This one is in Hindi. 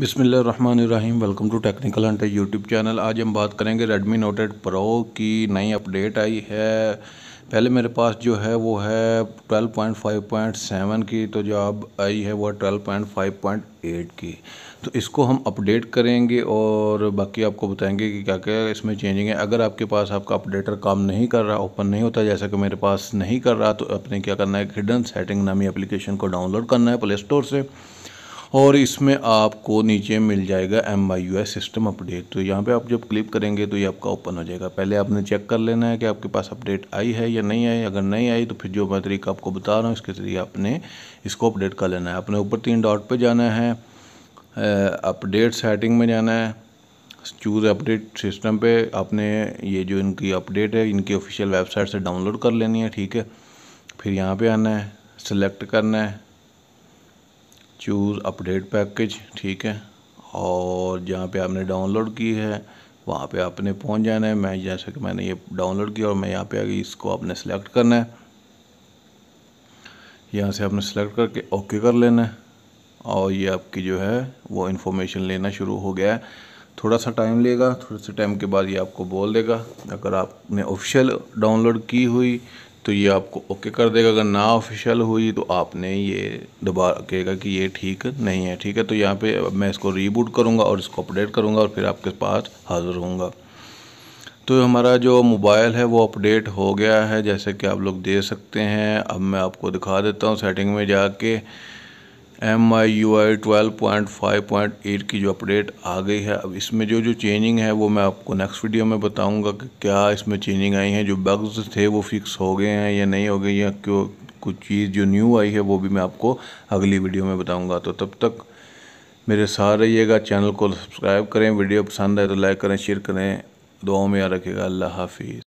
बिसमीम welcome to technical hunter YouTube channel आज हम बात करेंगे रेडमी नोट एट प्रो की नई अपडेट आई है पहले मेरे पास जो है वो है 12.5.7 की तो जो अब आई है वो 12.5.8 की तो इसको हम अपडेट करेंगे और बाकी आपको बताएंगे कि क्या क्या इसमें चेंजिंग है अगर आपके पास आपका अपडेटर काम नहीं कर रहा ओपन नहीं होता जैसा कि मेरे पास नहीं कर रहा तो आपने क्या करना है हिडन सेटिंग नामी एप्लीकेशन को डाउनलोड करना है प्ले स्टोर से और इसमें आपको नीचे मिल जाएगा M I U S system update तो यहाँ पे आप जब क्लिक करेंगे तो ये आपका ओपन हो जाएगा पहले आपने चेक कर लेना है कि आपके पास अपडेट आई है या नहीं आई अगर नहीं आई तो फिर जो मैं तरीका आपको बता रहा हूँ इसके जरिए आपने इसको अपडेट कर लेना है आपने ऊपर तीन डॉट पर जाना है अपडेट सेटिंग में जाना है चूज़ अपडेट सिस्टम पे आपने ये जो इनकी अपडेट है इनकी ऑफिशियल वेबसाइट से डाउनलोड कर लेनी है ठीक है फिर यहाँ पे आना है सेलेक्ट करना है चूज़ अपडेट पैकेज ठीक है और जहाँ पे आपने डाउनलोड की है वहाँ पे आपने पहुँच जाना है मैं जैसे कि मैंने ये डाउनलोड किया और मैं यहाँ पे आ गई इसको आपने सेलेक्ट करना है यहाँ से आपने सेलेक्ट करके ओके कर लेना है और ये आपकी जो है वो इन्फॉर्मेशन लेना शुरू हो गया है थोड़ा सा टाइम लेगा थोड़े से टाइम के बाद ये आपको बोल देगा अगर आपने ऑफिशियल डाउनलोड की हुई तो ये आपको ओके कर देगा अगर ना ऑफिशियल हुई तो आपने ये दोबारा कहेगा कि ये ठीक नहीं है ठीक है तो यहाँ पे मैं इसको रीबूट करूँगा और इसको अपडेट करूँगा और फिर आपके पास हाज़िर होऊंगा तो हमारा जो मोबाइल है वो अपडेट हो गया है जैसे कि आप लोग दे सकते हैं अब मैं आपको दिखा देता हूँ सेटिंग में जाके M I U I twelve point five point eight की जो अपडेट आ गई है अब इसमें जो जो चेंजिंग है वो मैं आपको नेक्स्ट वीडियो में बताऊंगा कि क्या इसमें चेंजिंग आई है जो बग्स थे वो फिक्स हो गए हैं या नहीं हो गए या क्यों कुछ चीज़ जो न्यू आई है वो भी मैं आपको अगली वीडियो में बताऊँगा तो तब तक मेरे साथ रहिएगा चैनल को सब्सक्राइब करें वीडियो पसंद आए तो लाइक करें शेयर करें दुआओं में याद रखिएगा अल्लाह हाफिज़